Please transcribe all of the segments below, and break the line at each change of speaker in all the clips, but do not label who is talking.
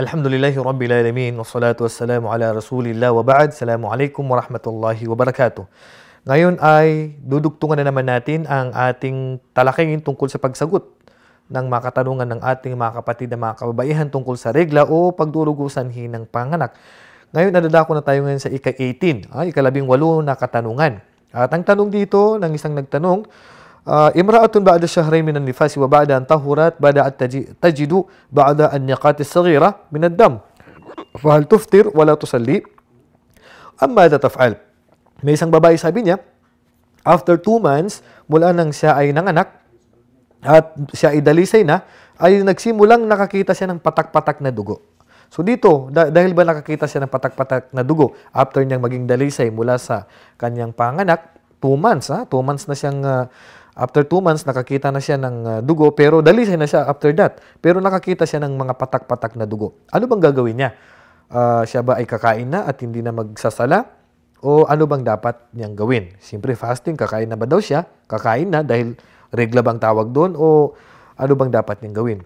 Alhamdulillahi Rabbil Alamin wa salatu wassalamu ala Rasulillah wa ba'd. Assalamu wa rahmatullahi wa barakatuh. Ngayon ay dudugtungan na naman natin ang ating talakayin tungkol sa pagsagot ng mga katanungan ng ating mga kapatid na mga kababaihan tungkol sa regla o pagdulugusan ng panganak. Ngayon, nadadako na tayo ngayon sa ika-18, ay, ah, ikalabing walo na katanungan. At ang tanong dito ng isang nagtanong, imra'atun ba'da shahrayn min an-nifas wa ba'da an tahurat bada'at tajidu ba'da an-niqat as-saghira min ad-dam. Fa hal فهل wa la tusalli? أم ماذا taf'al? may isang babae sabi niya after two months mula nang siya ay nanganak at siya ay dalisay na ay nagsimulang nakakita siya ng patak-patak na dugo So dito, dahil ba nakakita siya ng patak-patak na dugo after niyang maging dalisay mula sa kanyang panganak, two months, ha? two months na siyang uh, After 2 months, nakakita na siya ng ah, dugo, pero dalisay na siya after that. Pero nakakita siya ng mga patak-patak na dugo. Ano bang gagawin niya? Uh, siya ba ay kakain na at hindi na magsasala? O ano bang dapat niyang gawin? Siyempre, fasting, kakain na ba daw siya? Kakain na dahil regla bang tawag doon? O ano bang dapat niyang gawin?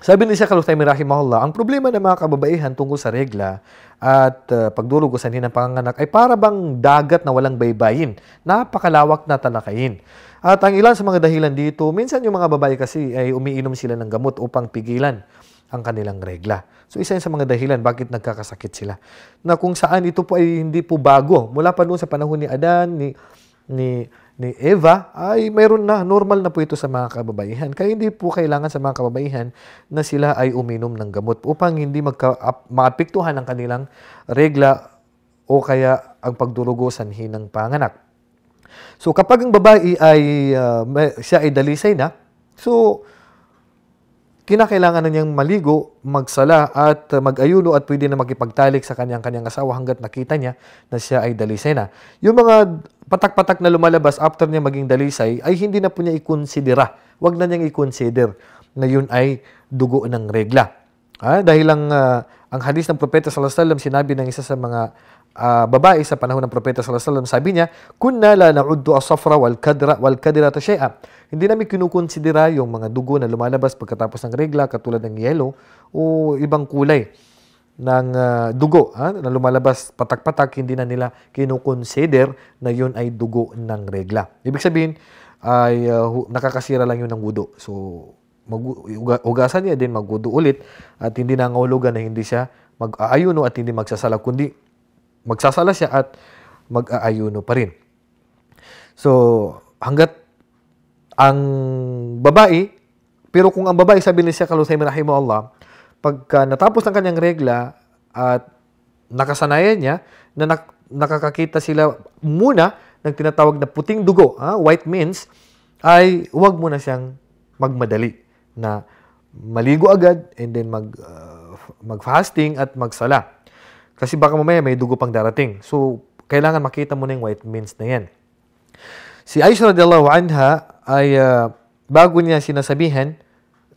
Sabi ni Sheikh Al-Uthaymin Rahimahullah, ang problema ng mga kababaihan tungkol sa regla at uh, ah, pagdulugusan ng panganganak ay para bang dagat na walang baybayin. Napakalawak na talakayin. At ang ilan sa mga dahilan dito, minsan yung mga babae kasi ay umiinom sila ng gamot upang pigilan ang kanilang regla. So isa yun sa mga dahilan bakit nagkakasakit sila. Na kung saan ito po ay hindi po bago. Mula pa noon sa panahon ni Adan, ni, ni, ni Eva, ay mayroon na, normal na po ito sa mga kababaihan. Kaya hindi po kailangan sa mga kababaihan na sila ay uminom ng gamot upang hindi magka, maapektuhan ang kanilang regla o kaya ang pagdurugo sanhi ng panganak. So kapag ang babae ay uh, may, siya ay dalisay na, so kinakailangan na niyang maligo, magsala at uh, mag-ayuno at pwede na makipagtalik sa kanyang-kanyang asawa hanggat nakita niya na siya ay dalisay na. Yung mga patak-patak na lumalabas after niya maging dalisay ay hindi na po niya ikonsidera. Huwag na niyang ikonsider na yun ay dugo ng regla. Ah, dahil lang uh, ah, ang hadis ng Propeta Sallallahu Alaihi Wasallam sinabi ng isa sa mga uh, babae sa panahon ng propeta sallallahu alaihi wasallam sabi niya kunna la na'uddu as-safra wal kadra wal kadira shay'a hindi namin kinukonsidera yung mga dugo na lumalabas pagkatapos ng regla katulad ng yellow o ibang kulay ng uh, dugo ha, na lumalabas patak-patak hindi na nila kinukonsider na yun ay dugo ng regla ibig sabihin ay uh, nakakasira lang yun ng wudu so mag ugasan niya din magwudu ulit at hindi na nangahulugan na hindi siya mag-aayuno at hindi magsasala kundi magsasala siya at mag-aayuno pa rin. So, hanggat ang babae, pero kung ang babae sabi ni Sheikh Al-Husaymin Allah, pagka natapos ng kanyang regla at nakasanayan niya na nak- nakakakita sila muna ng tinatawag na puting dugo, ha, white means, ay huwag muna siyang magmadali na maligo agad and then mag, uh, mag-fasting at magsala. Kasi baka mamaya may dugo pang darating. So, kailangan makita mo na yung white means na yan. Si Aisha radiallahu anha ay uh, bago niya sinasabihan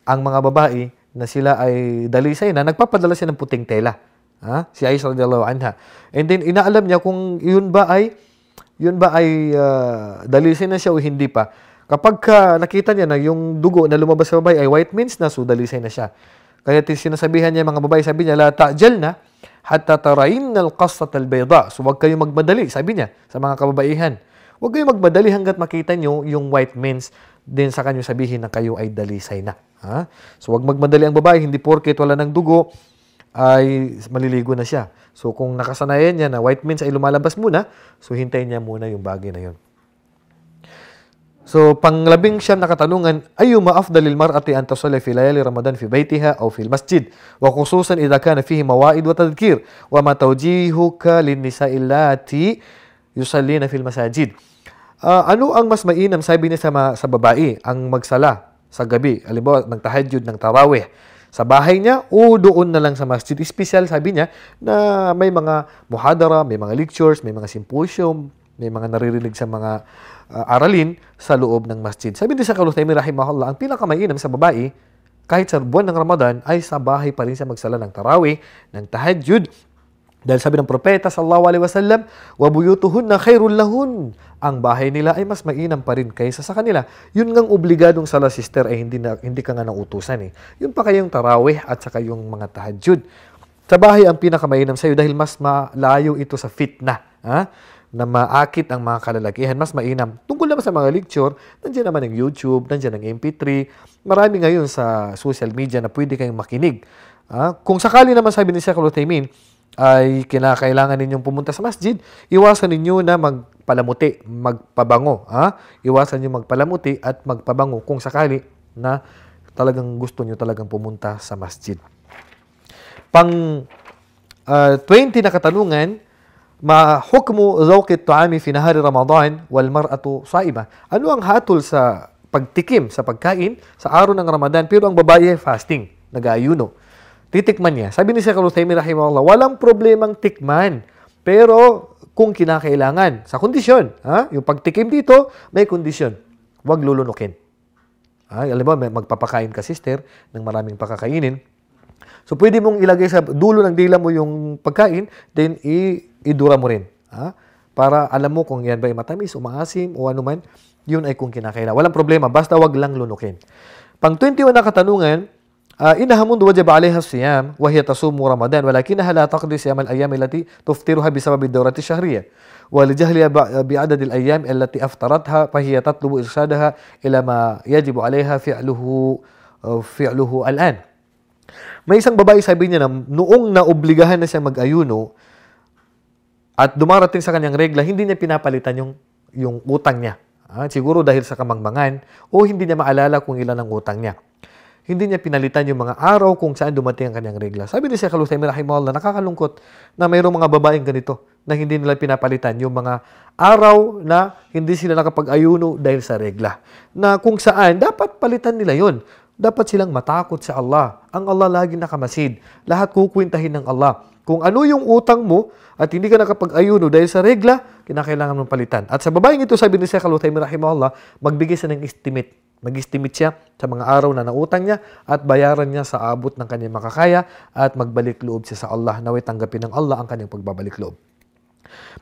ang mga babae na sila ay dalisay na, nagpapadala siya ng puting tela. Ha? Si Aisha radiallahu anha. And then, inaalam niya kung yun ba ay yun ba ay uh, ah, dalisay na siya o hindi pa. Kapag ka nakita niya na yung dugo na lumabas sa babae ay white means na, so dalisay na siya. Kaya sinasabihan niya mga babae, sabi niya, la ta'jal na, hatta tarayin al qasat al bayda. So huwag kayong magmadali, sabi niya sa mga kababaihan. Huwag kayong magmadali hanggat makita niyo yung white men's din sa kanyo sabihin na kayo ay dalisay na. Ha? So huwag magmadali ang babae, hindi porket wala ng dugo ay maliligo na siya. So kung nakasanayan niya na white men's ay lumalabas muna, so hintayin niya muna yung bagay na yun. So, panglabing siya na katanungan, ayuma afdalil mar'ati an tasalli fi layali Ramadan fi baytiha aw fil masjid, wa khususan idha kana fihi mawaid wa tadhkir, wa ma tawjihuka lin nisa'i allati yusallina fil masajid. Uh, ano ang mas mainam sabi niya sa, ma- sa babae ang magsala sa gabi, alibaw halimbawa magtahajjud ng tarawih sa bahay niya o doon na lang sa masjid. Special sabi niya na may mga muhadara, may mga lectures, may mga symposium, may mga naririnig sa mga uh, aralin sa loob ng masjid. Sabi din sa Kalutaymi Rahimahullah, ang pinakamainam sa babae, kahit sa buwan ng Ramadan, ay sa bahay pa rin siya magsala ng tarawih, ng tahajjud, dahil sabi ng propeta sallallahu alaihi wasallam, "Wa buyutuhunna khairul lahun." Ang bahay nila ay mas mainam pa rin kaysa sa kanila. Yun ngang obligadong sala sister ay eh, hindi na, hindi ka nga ng eh. Yun pa kayong tarawih at saka yung mga tahajjud. Sa bahay ang pinakamainam sa iyo dahil mas malayo ito sa fitna. Ha? Ah na maakit ang mga kalalakihan, mas mainam. Tungkol naman sa mga lecture, nandiyan naman ang YouTube, nandiyan ang MP3. Marami ngayon sa social media na pwede kayong makinig. Ah, kung sakali naman sabi ni Sheikh Lutemin, ay kinakailangan ninyong pumunta sa masjid, iwasan ninyo na magpalamuti, magpabango. Ha? Ah, iwasan niyo magpalamuti at magpabango kung sakali na talagang gusto niyo talagang pumunta sa masjid. Pang uh, ah, 20 na katanungan, Ma hukmu zawqi tuami fi nahari Ramadan wal mar'atu saima. Ano ang hatol sa pagtikim sa pagkain sa araw ng Ramadan pero ang babae fasting, nag-aayuno. Titikman niya. Sabi ni Sheikh Al-Uthaymeen rahimahullah, walang problemang tikman. Pero kung kinakailangan, sa kondisyon, ha? yung pagtikim dito, may kondisyon. Huwag lulunukin. Ha? Alam mo, magpapakain ka sister ng maraming pakakainin. So pwede mong ilagay sa dulo ng dila mo yung pagkain, then i idura mo rin. Ha? Para alam mo kung yan ba ay matamis, umaasim, o ano man, yun ay kung kinakaila. Walang problema, basta wag lang lunukin. Pang 21 na katanungan, uh, ah, inahamun wajib alaiha siyam wa hiya tasumu ramadan walakinaha la taqdi siyam al ayyam allati tuftiruha bi sababi dawrati shahriyya wa li jahliha bi adad al ayyam allati aftaratha fa hiya tatlubu irshadaha ila ma yajibu alaiha fi'luhu uh, fi'luhu al an may isang babae sabi niya na noong naobligahan na siya mag-ayuno at dumarating sa kanyang regla, hindi niya pinapalitan yung, yung utang niya. Ah, siguro dahil sa kamangmangan o hindi niya maalala kung ilan ang utang niya. Hindi niya pinalitan yung mga araw kung saan dumating ang kanyang regla. Sabi ni Sheikh Al-Uthaymin Rahimahullah, nakakalungkot na mayroong mga babaeng ganito na hindi nila pinapalitan yung mga araw na hindi sila nakapag-ayuno dahil sa regla. Na kung saan, dapat palitan nila yon dapat silang matakot sa Allah. Ang Allah lagi nakamasid. Lahat kukwintahin ng Allah. Kung ano yung utang mo at hindi ka nakapag-ayuno dahil sa regla, kinakailangan mong palitan. At sa babaeng ito, sabi ni Sheikh Al-Uthaymin rahimahullah, magbigay siya ng estimate. Mag-estimate siya sa mga araw na nautang niya at bayaran niya sa abot ng kanyang makakaya at magbalik loob siya sa Allah. Naway tanggapin ng Allah ang kanyang pagbabalik loob.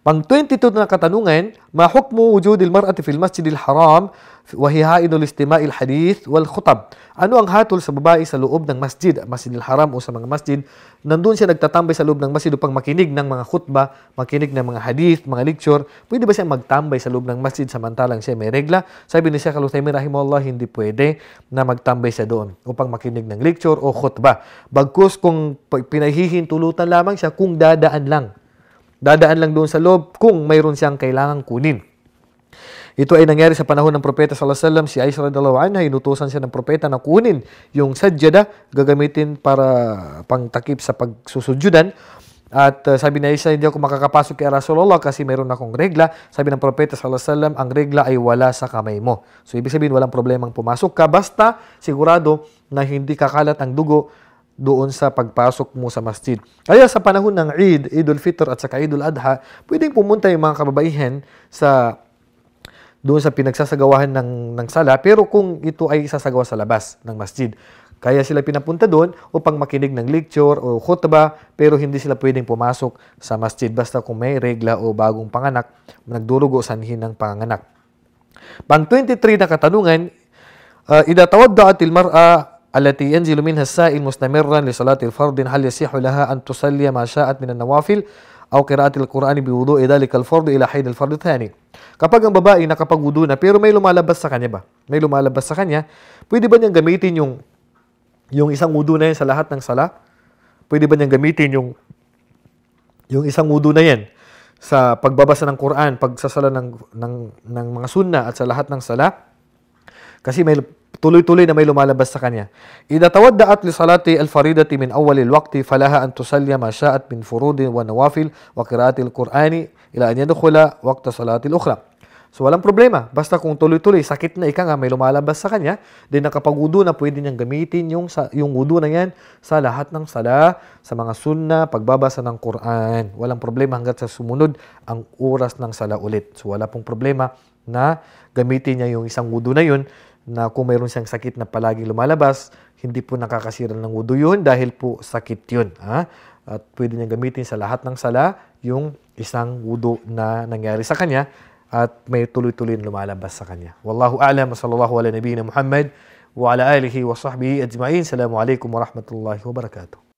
Pang 22 na katanungan, mahukmu hukmu wujudil mar'ati fil masjidil haram wa hiya haidul istima'il hadith wal khutab. Ano ang hatol sa babae sa loob ng masjid, masjidil haram o sa mga masjid? Nandun siya nagtatambay sa loob ng masjid upang makinig ng mga khutba, makinig ng mga hadith, mga lecture. Pwede ba siya magtambay sa loob ng masjid samantalang siya may regla? Sabi ni Sheikh Al-Uthaymin rahimahullah, hindi pwede na magtambay siya doon upang makinig ng lecture o khutba. Bagkus kung pinahihintulutan lamang siya kung dadaan lang Dadaan lang doon sa loob kung mayroon siyang kailangang kunin. Ito ay nangyari sa panahon ng propeta sallallahu alaihi wasallam si Aisha radhiallahu anha inutusan siya ng propeta na kunin yung sadyada gagamitin para pangtakip sa pagsusudjudan at uh, sabi ni Aisha, hindi ako makakapasok kay Rasulullah kasi meron akong regla. Sabi ng propeta sallallahu alaihi wasallam, ang regla ay wala sa kamay mo. So ibig sabihin walang problemang pumasok ka basta sigurado na hindi kakalat ang dugo doon sa pagpasok mo sa masjid. Kaya sa panahon ng Eid, Idul Fitr at saka Idul Adha, pwedeng pumunta yung mga kababaihan sa doon sa pinagsasagawahan ng, ng sala, pero kung ito ay sasagawa sa labas ng masjid. Kaya sila pinapunta doon upang makinig ng lecture o khutbah pero hindi sila pwedeng pumasok sa masjid basta kung may regla o bagong panganak, nagdurugo sanhin ng panganak. Pang 23 na katanungan, uh, idatawad daatil mar'a التي ينزل منها السائل مستمرا لصلاة الفرض هل يصح لها أن تصلي ما شاءت من النوافل أو قراءة القرآن بوضوء ذلك الفرض إلى حين الفرض الثاني. Kapag ang babae nakapagwudu na pero may lumalabas sa kanya ba? May lumalabas sa kanya, pwede ba niyang gamitin yung yung isang wudu na yan sa lahat ng sala? Pwede ba niyang gamitin yung yung isang wudu na yan sa pagbabasa ng Quran, pagsasala ng, ng, ng mga sunna at sa lahat ng sala? Kasi may tuloy-tuloy na may lumalabas sa kanya. Ida tawadda'at li salati al-faridati min awwalil waqti falaha an tusalya ma sha'at min furudin wa nawafil wa qiraatil Qur'ani ila an yadkhula waqta salatil ukhra. So walang problema, basta kung tuloy-tuloy sakit na ika nga may lumalabas sa kanya, din nakapagudo na pwede niyang gamitin yung yung wudu na yan sa lahat ng sala, sa mga sunna, pagbabasa ng Quran. Walang problema hanggat sa sumunod ang oras ng sala ulit. So wala pong problema na gamitin niya yung isang wudu na yun na kung mayroon siyang sakit na palaging lumalabas, hindi po nakakasira ng wudu yun dahil po sakit yun. Ha? At pwede niyang gamitin sa lahat ng sala yung isang wudu na nangyari sa kanya at may tuloy-tuloy lumalabas sa kanya. Wallahu a'lam wa sallallahu ala nabiyina Muhammad wa ala alihi wa sahbihi ajma'in. Assalamu alaikum wa rahmatullahi wa barakatuh.